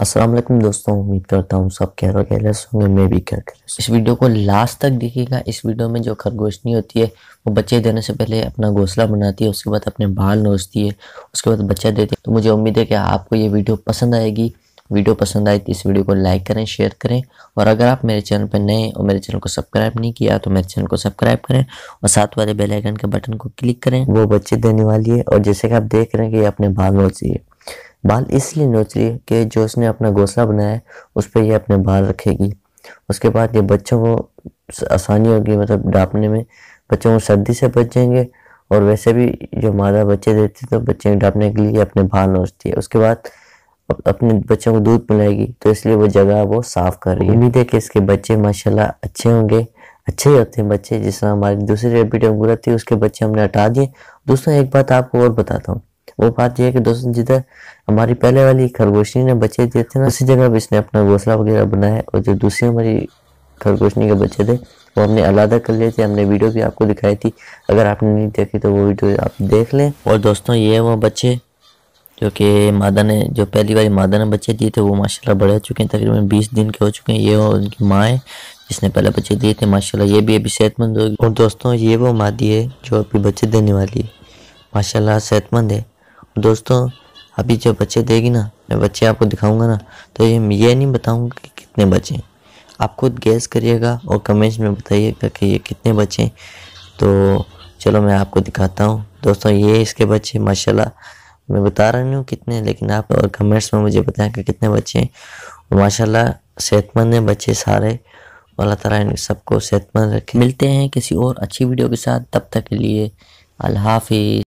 अस्सलाम वालेकुम दोस्तों उम्मीद करता हूँ सब खैर खैरस होंगे मैं भी कह रहा इस वीडियो को लास्ट तक देखिएगा इस वीडियो में जो खरगोशनी होती है वो बच्चे देने से पहले अपना घोंसला बनाती है उसके बाद अपने बाल नोचती है उसके बाद बच्चा देती है तो मुझे उम्मीद है कि आपको ये वीडियो पसंद आएगी वीडियो पसंद आए तो इस वीडियो को लाइक करें शेयर करें और अगर आप मेरे चैनल पर नए और मेरे चैनल को सब्सक्राइब नहीं किया तो मेरे चैनल को सब्सक्राइब करें और साथ वाले बेल आइकन के बटन को क्लिक करें वो बच्चे देने वाली है और जैसे कि आप देख रहे हैं कि अपने बाल नोचती है बाल इसलिए नोच रही है कि जो उसने अपना घोंसला बनाया है उस पर यह अपने बाल रखेगी उसके बाद ये बच्चों को आसानी होगी मतलब डांपने में बच्चों को सर्दी से बच जाएंगे और वैसे भी जो मादा बच्चे देती है तो बच्चे डांपने के लिए अपने बाल नोचती है उसके बाद अपने बच्चों को दूध पिलाएगी तो इसलिए वो जगह वो साफ़ कर रही है उम्मीद है कि इसके बच्चे माशाल्लाह अच्छे होंगे अच्छे ही होते हैं बच्चे जिस तरह हमारी दूसरी रेपिटी अंगूरत थी उसके बच्चे हमने हटा दिए दोस्तों एक बात आपको और बताता हूँ वो बात यह कि दोस्तों जिधर हमारी पहले वाली खरगोशनी ने बच्चे दिए थे ना उसी जगह इसने अपना घोसला वगैरह बनाया और जो दूसरी हमारी खरगोशनी के बच्चे थे वो हमने अलहदा कर लिए थे हमने वीडियो भी आपको दिखाई थी अगर आपने नहीं देखी तो वो वीडियो आप देख लें और दोस्तों ये वो बच्चे जो कि मादा ने जो पहली बार मादा ने बच्चे दिए थे वो माशाल्लाह हो चुके हैं तकरीबन बीस दिन के हो चुके हैं ये वो उनकी माँ है जिसने पहले बच्चे दिए थे माशाल्लाह ये भी अभी सेहतमंद होगी और दोस्तों ये वो मादी है जो अभी बच्चे देने वाली है माशाल्लाह सेहतमंद है दोस्तों अभी जब बच्चे देगी ना मैं बच्चे आपको दिखाऊंगा ना तो ये ये नहीं बताऊंगा कि कितने बचे आप खुद गैस करिएगा और कमेंट्स में बताइएगा कि ये कितने बचे तो चलो मैं आपको दिखाता हूँ दोस्तों ये इसके बच्चे माशाल्लाह मैं बता रहा नहीं हूँ कितने लेकिन आप और कमेंट्स में मुझे बताएं कि कितने बच्चे हैं माशाल्लाह सेहतमंद हैं बच्चे सारे अल्लाह ताला इन सबको सेहतमंद रखे मिलते हैं किसी और अच्छी वीडियो के साथ तब तक के लिए अल्लाह हाफिज़